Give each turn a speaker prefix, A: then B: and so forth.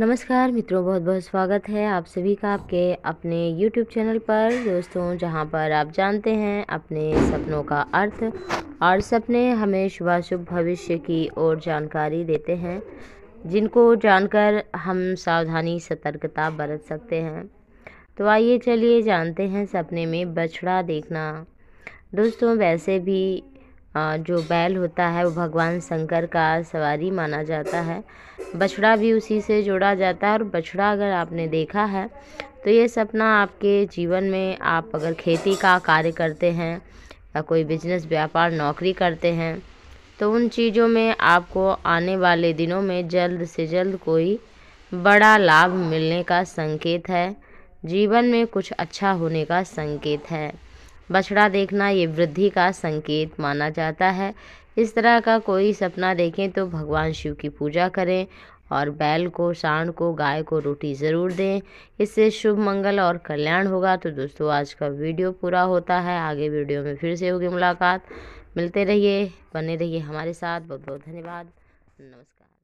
A: नमस्कार मित्रों बहुत बहुत स्वागत है आप सभी का आपके अपने YouTube चैनल पर दोस्तों जहां पर आप जानते हैं अपने सपनों का अर्थ और सपने हमें शुभाशुभ भविष्य की ओर जानकारी देते हैं जिनको जानकर हम सावधानी सतर्कता बरत सकते हैं तो आइए चलिए जानते हैं सपने में बछड़ा देखना दोस्तों वैसे भी जो बैल होता है वो भगवान शंकर का सवारी माना जाता है बछड़ा भी उसी से जोड़ा जाता है और बछड़ा अगर आपने देखा है तो ये सपना आपके जीवन में आप अगर खेती का कार्य करते हैं या कोई बिजनेस व्यापार नौकरी करते हैं तो उन चीज़ों में आपको आने वाले दिनों में जल्द से जल्द कोई बड़ा लाभ मिलने का संकेत है जीवन में कुछ अच्छा होने का संकेत है बछड़ा देखना ये वृद्धि का संकेत माना जाता है इस तरह का कोई सपना देखें तो भगवान शिव की पूजा करें और बैल को सांड को गाय को रोटी ज़रूर दें इससे शुभ मंगल और कल्याण होगा तो दोस्तों आज का वीडियो पूरा होता है आगे वीडियो में फिर से होगी मुलाकात मिलते रहिए बने रहिए हमारे साथ बहुत बहुत धन्यवाद नमस्कार